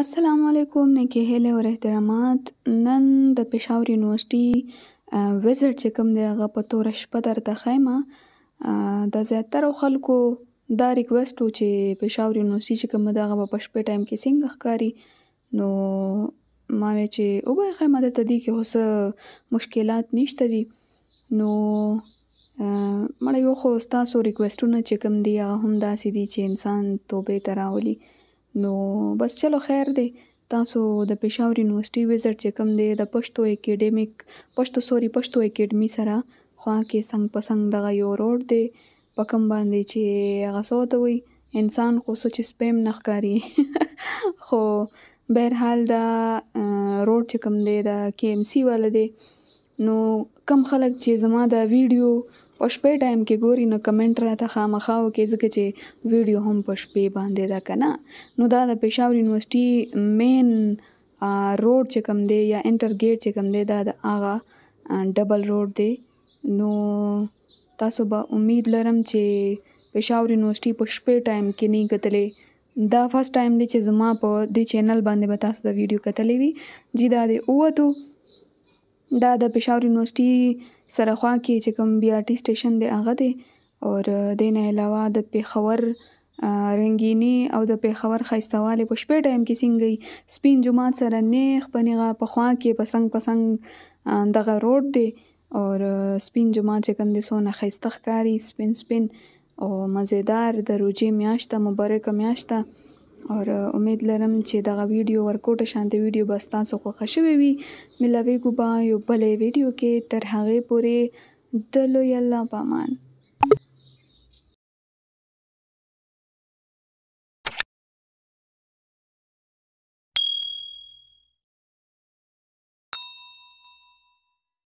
السلام علیکم نیکی هیلې او احترامات نن د پېښور یونیورسيټي وزټ چې کوم دی هغه په تور شپه درته خیمه د زیاتره خلکو دا ریکوست و چې پېښور یونیورسيټي چې کوم دی هغه په شپې ټایم کې څنګه ښکاری نو ما وی چې او به خیمه درته دي کې اوس مشکلات نشته دي نو مړ یو خو تاسو ریکوستونه چې کوم دی هغه هم داسې دي چې انسان توبه تراولي نو بس چلو خیر دی تاسو د پېښور یونیورسيټي وزټ چې کوم دی د پښتو اکیډمیک پښتو سوري پښتو اکیډمي سره خوا کې څنګه پسند دغه یو روډ دی په کوم باندې چې غسو ته وي انسان خو سوچ سپیم نخکاری خو بهرحال دا روډ چې کوم دی د کے ام سي ول دی نو کم خلک چې زما د ویډیو په شپې ټایم کې ګوري نو کمنټ راته خامخا وکي ځکه چې ویډیو هم په شپې باندې دا کنه نو دا د پېښور یونیورسيټي مین روډ چې کوم دی یا انټر گیټ چې کوم دی دا د اغه ډبل روډ دی نو تاسو به امید لرم چې پېښور یونیورسيټي په شپې ټایم کې نه کتلې دا فرست ټایم دی چې زما په دې چینل باندې به تاسو دا ویډیو کتلې وي جی دا د اوتو دا د پېښور یونیورسيټي سره خوا کې چې کوم بی آر ټي سټیشن دی هغه دی اور دین علاوه د پیښور رنگینی او د پیښور خيستواله په شپې ټایم کې سنگي سپین جمعات سره نیخ پنیغه په خوا کې پسنګ پسنګ دغه روډ دی اور سپین جمعات چې کوم دی سونه خيستخ کاری سپین سپین او مزیدار د روجي میاشته مبارک میاشته او امید لرم چې دغه ویډیو ورکوټه شانته ویډیو به تاسو خوښ شوی وي ملاوي ګوبا یو بلې ویډیو کې تر هغه پورې د لوی الله پامان